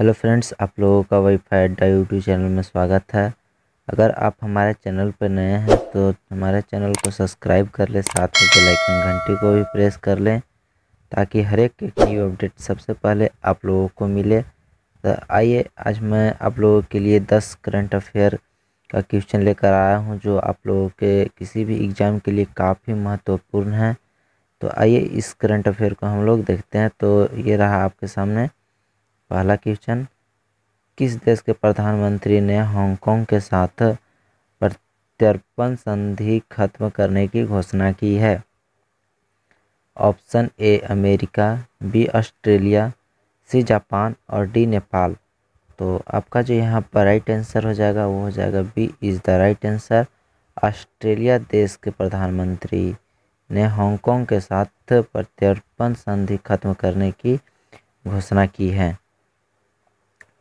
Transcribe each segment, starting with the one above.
hello friends आप लोगों का वाई फाई अड्डा यूट्यूब चैनल में स्वागत है अगर आप हमारे चैनल पर नए हैं तो हमारे चैनल को सब्सक्राइब कर लें साथ में बेलाइकन घंटी को भी प्रेस कर लें ताकि हर एक न्यू अपडेट सबसे पहले आप लोगों को मिले तो आइए आज मैं आप लोगों के लिए दस करंट अफेयर का क्वेश्चन लेकर आया हूँ जो आप लोगों के किसी भी एग्ज़ाम के लिए काफ़ी महत्वपूर्ण है तो आइए इस करंट अफेयर को हम लोग देखते हैं तो ये रहा आपके सामने पहला क्वेश्चन किस देश के प्रधानमंत्री ने हांगकांग के साथ प्रत्यर्पण संधि खत्म करने की घोषणा की है option A America B Australia C Japan और डी नेपाल तो आपका जो यहाँ पर राइट आंसर हो जाएगा वो हो जाएगा B is the right answer Australia देश के प्रधानमंत्री ने हांगकांग के साथ प्रत्यर्पण संधि खत्म करने की घोषणा की है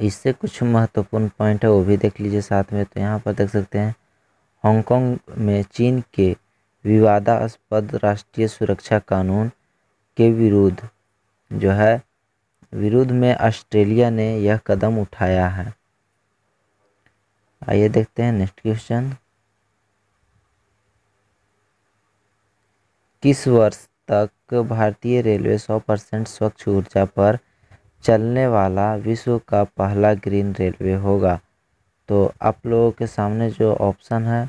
इससे कुछ महत्वपूर्ण पॉइंट है वो भी देख लीजिए साथ में तो यहाँ पर देख सकते हैं हांगकांग में चीन के विवादास्पद राष्ट्रीय सुरक्षा कानून के विरुद्ध जो है विरुद्ध में ऑस्ट्रेलिया ने यह कदम उठाया है आइए देखते हैं नेक्स्ट क्वेश्चन किस वर्ष तक भारतीय रेलवे 100 परसेंट स्वच्छ ऊर्जा पर चलने वाला विश्व का पहला ग्रीन रेलवे होगा तो आप लोगों के सामने जो ऑप्शन है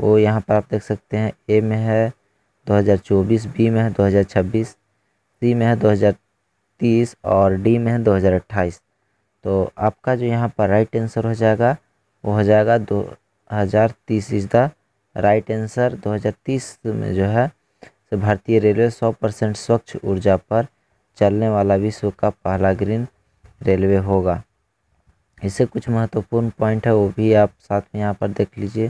वो यहाँ पर आप देख सकते हैं ए में है 2024 बी में है 2026 सी में है 2030 और डी में है 2028 तो आपका जो यहाँ पर राइट आंसर हो जाएगा वो हो जाएगा 2030 इज द राइट आंसर 2030 में जो है भारतीय रेलवे 100 परसेंट स्वच्छ ऊर्जा पर चलने वाला विश्व का पहला ग्रीन रेलवे होगा इससे कुछ महत्वपूर्ण पॉइंट है वो भी आप साथ में यहाँ पर देख लीजिए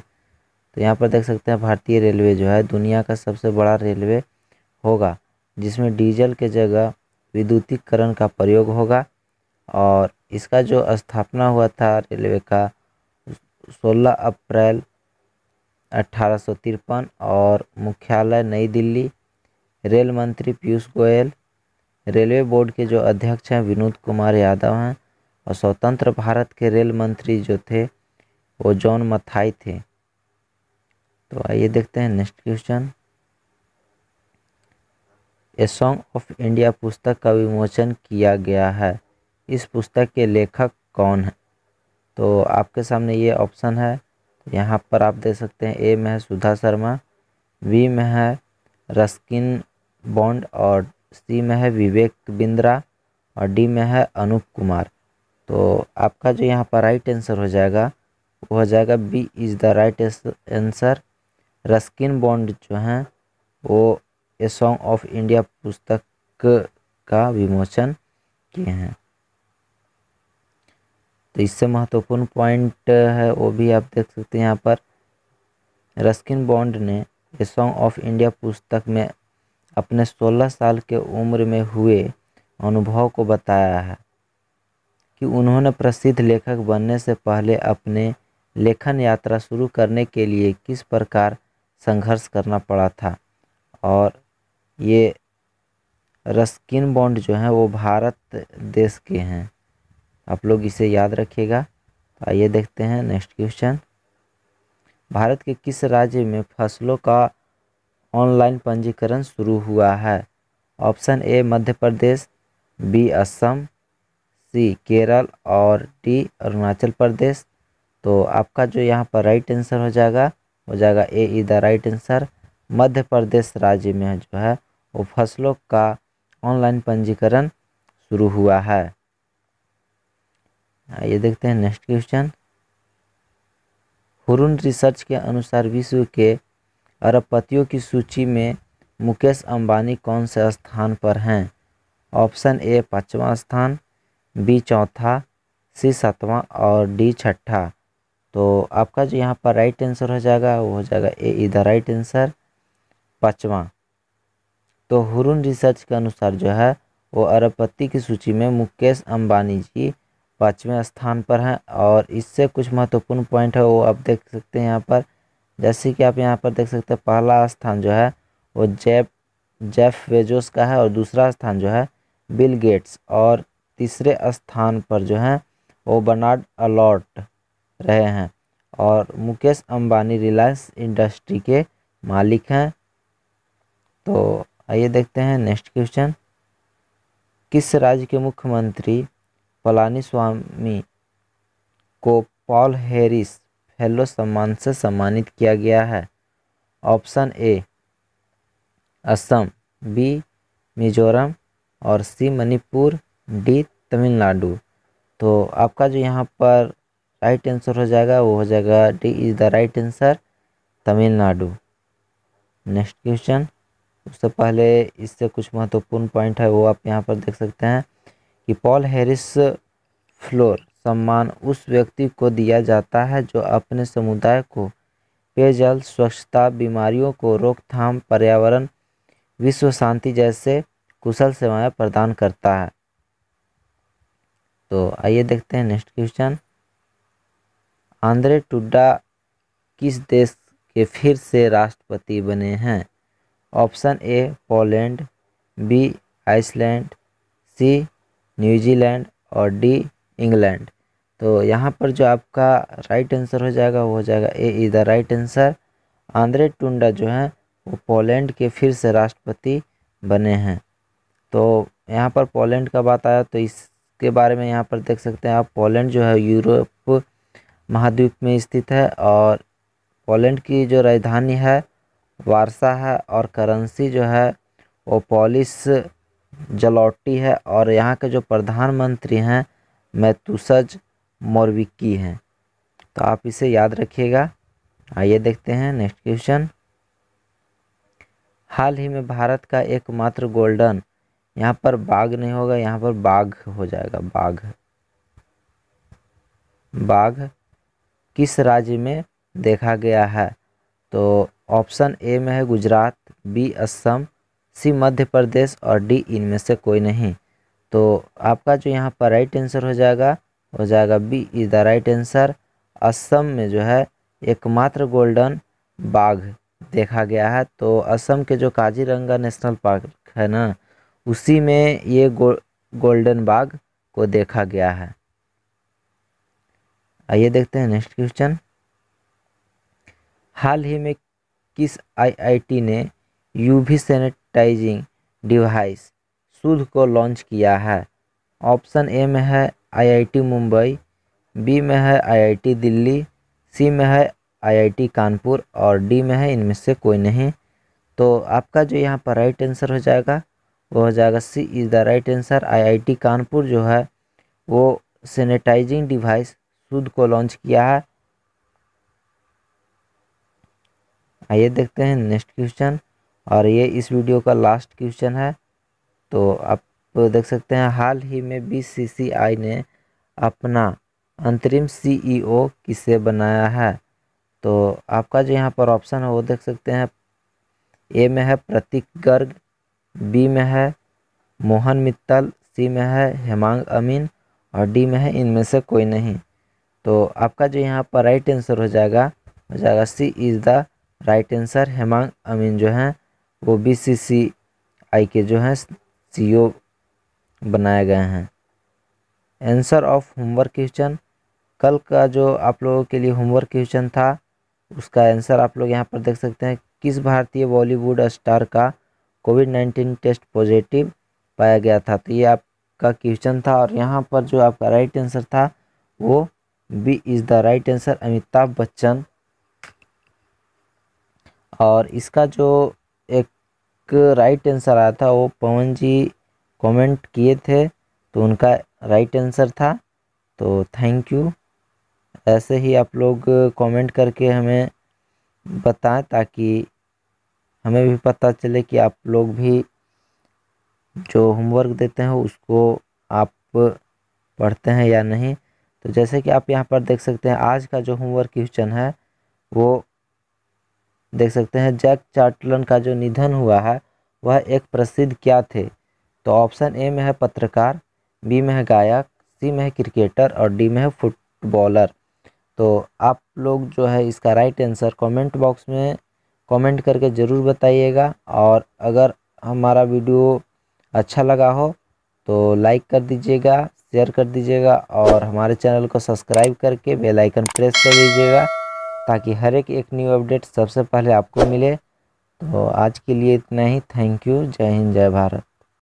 तो यहाँ पर देख सकते हैं भारतीय रेलवे जो है दुनिया का सबसे बड़ा रेलवे होगा जिसमें डीजल के जगह विद्युतीकरण का प्रयोग होगा और इसका जो स्थापना हुआ था रेलवे का 16 अप्रैल अट्ठारह और मुख्यालय नई दिल्ली रेल मंत्री पीयूष गोयल रेलवे बोर्ड के जो अध्यक्ष हैं विनोद कुमार यादव हैं और स्वतंत्र भारत के रेल मंत्री जो थे वो जॉन मथाई थे तो आइए देखते हैं next question A song of India पुस्तक का विमोचन किया गया है इस पुस्तक के लेखक कौन है तो आपके सामने ये ऑप्शन है यहाँ पर आप देख सकते हैं ए में है सुधा शर्मा बी में है रस्किन बॉन्ड और सी में है विवेक बिंद्रा और डी में है अनूप कुमार तो आपका जो यहाँ पर राइट आंसर हो जाएगा वो हो जाएगा B is the right answer Ruskin Bond जो हैं वो ए सॉन्ग ऑफ इंडिया पुस्तक का विमोचन किए हैं तो इससे महत्वपूर्ण पॉइंट है वो भी आप देख सकते हैं यहाँ पर रस्किन बॉन्ड ने ए सॉन्ग ऑफ इंडिया पुस्तक में अपने 16 साल के उम्र में हुए अनुभव को बताया है कि उन्होंने प्रसिद्ध लेखक बनने से पहले अपने लेखन यात्रा शुरू करने के लिए किस प्रकार संघर्ष करना पड़ा था और ये रस्किन बॉन्ड जो हैं वो भारत देश के हैं आप लोग इसे याद रखिएगा तो आइए देखते हैं नेक्स्ट क्वेश्चन भारत के किस राज्य में फसलों का ऑनलाइन पंजीकरण शुरू हुआ है option A Madhya Pradesh B Assam C Kerala और डी अरुणाचल प्रदेश तो आपका जो यहाँ पर राइट आंसर हो जाएगा हो जाएगा A is the right answer Madhya Pradesh राज्य में जो है वो फसलों का ऑनलाइन पंजीकरण शुरू हुआ है आइए देखते हैं नेक्स्ट क्वेश्चन हुरुन रिसर्च के अनुसार विश्व के अरबपतियों की सूची में मुकेश अंबानी कौन से स्थान पर हैं ऑप्शन ए पाँचवा स्थान बी चौथा सी सातवां और डी छठा तो आपका जो यहाँ पर राइट आंसर हो जाएगा वो हो जाएगा ए इधर राइट आंसर पाँचवा तो हुरुन रिसर्च के अनुसार जो है वो अरबपति की सूची में मुकेश अंबानी जी पाँचवें स्थान पर हैं और इससे कुछ महत्वपूर्ण पॉइंट है वो आप देख सकते हैं यहाँ पर जैसे कि आप यहाँ पर देख सकते हैं पहला स्थान जो है वो जेफ जेफ वेजोस का है और दूसरा स्थान जो है बिल गेट्स और तीसरे स्थान पर जो है वो बर्नार्ड अलॉट रहे हैं और मुकेश अंबानी रिलायंस इंडस्ट्री के मालिक हैं तो आइए देखते हैं नेक्स्ट क्वेश्चन किस राज्य के मुख्यमंत्री पलानी स्वामी को पॉल हैरिस हेलो सम्मान से सम्मानित किया गया है option A Assam B Mizoram और सी मणिपुर डी तमिलनाडु तो आपका जो यहाँ पर राइट आंसर हो जाएगा वो हो जाएगा D is the right answer Tamil Nadu next question उससे पहले इससे कुछ महत्वपूर्ण पॉइंट है वो आप यहाँ पर देख सकते हैं कि पॉल हैरिस फ्लोर सम्मान उस व्यक्ति को दिया जाता है जो अपने समुदाय को पेयजल स्वच्छता बीमारियों को रोकथाम पर्यावरण विश्व शांति जैसे कुशल सेवाएं प्रदान करता है तो आइए देखते हैं नेक्स्ट क्वेश्चन आंद्रे टुड्डा किस देश के फिर से राष्ट्रपति बने हैं option A Poland B Iceland C New Zealand और डी इंग्लैंड तो यहाँ पर जो आपका राइट आंसर हो जाएगा वो हो जाएगा A is the right answer Andrzej टुंडा जो है वो पोलैंड के फिर से राष्ट्रपति बने हैं तो यहाँ पर पोलैंड का बात आया तो इसके बारे में यहाँ पर देख सकते हैं आप पोलैंड जो है यूरोप महाद्वीप में स्थित है और पोलैंड की जो राजधानी है वारसा है और करेंसी जो है वो पॉलिस जलौटी है और यहाँ के जो प्रधानमंत्री हैं मैथुसज मोरविक्की हैं तो आप इसे याद रखिएगा आइए देखते हैं नेक्स्ट क्वेश्चन हाल ही में भारत का एकमात्र गोल्डन यहाँ पर बाघ नहीं होगा यहाँ पर बाघ हो जाएगा बाघ बाघ किस राज्य में देखा गया है तो ऑप्शन ए में है गुजरात बी असम सी मध्य प्रदेश और डी इनमें से कोई नहीं तो आपका जो यहाँ पर राइट आंसर हो जाएगा हो जाएगा B is the right answer Assam में जो है एकमात्र गोल्डन बाघ देखा गया है तो असम के जो काजीरंगा नेशनल पार्क है ना उसी में ये गो, गोल्डन बाघ को देखा गया है आइए देखते हैं नेक्स्ट क्वेश्चन हाल ही में किस आईआईटी ने यूवी सैनिटाइजिंग डिवाइस शुद्ध को लॉन्च किया है ऑप्शन ए में है आईआईटी मुंबई बी में है आईआईटी दिल्ली सी में है आईआईटी कानपुर और डी में है इनमें से कोई नहीं तो आपका जो यहाँ पर राइट आंसर हो जाएगा वो हो जाएगा C is the right answer IIT Kanpur जो है वो सैनिटाइजिंग डिवाइस शुद्ध को लॉन्च किया है आइए देखते हैं नेक्स्ट क्वेश्चन और ये इस वीडियो का लास्ट क्वेश्चन है तो आप देख सकते हैं हाल ही में बीसीसीआई ने अपना अंतरिम सीईओ किसे बनाया है तो आपका जो यहाँ पर ऑप्शन है वो देख सकते हैं ए में है प्रतीक गर्ग बी में है मोहन मित्तल सी में है हेमांग अमीन और डी में है इनमें से कोई नहीं तो आपका जो यहाँ पर राइट आंसर हो जाएगा हो जाएगा C is the right answer Hemang Amin जो हैं वो बी सी सी आई के जो हैं ओ बनाए गए हैं आंसर ऑफ होमवर्क क्वेश्चन कल का जो आप लोगों के लिए होमवर्क क्वेश्चन था उसका आंसर आप लोग यहाँ पर देख सकते हैं किस भारतीय बॉलीवुड स्टार का कोविड नाइन्टीन टेस्ट पॉजिटिव पाया गया था तो ये आपका क्वेश्चन था और यहाँ पर जो आपका राइट आंसर था वो B is the right answer Amitabh Bachchan और इसका जो एक राइट आंसर आया था वो पवन जी कमेंट किए थे तो उनका राइट आंसर था तो थैंक यू ऐसे ही आप लोग कमेंट करके हमें बताएं ताकि हमें भी पता चले कि आप लोग भी जो होमवर्क देते हैं उसको आप पढ़ते हैं या नहीं तो जैसे कि आप यहाँ पर देख सकते हैं आज का जो होमवर्क क्वेश्चन है वो देख सकते हैं जैक चार्टलन का जो निधन हुआ है वह एक प्रसिद्ध क्या थे तो ऑप्शन ए में है पत्रकार बी में है गायक सी में है क्रिकेटर और डी में है फुटबॉलर तो आप लोग जो है इसका राइट आंसर कमेंट बॉक्स में कमेंट करके ज़रूर बताइएगा और अगर हमारा वीडियो अच्छा लगा हो तो लाइक कर दीजिएगा शेयर कर दीजिएगा और हमारे चैनल को सब्सक्राइब करके बेल आइकन प्रेस कर दीजिएगा ताकि हर एक एक न्यू अपडेट सबसे पहले आपको मिले तो आज के लिए इतना ही थैंक यू जय हिंद जय भारत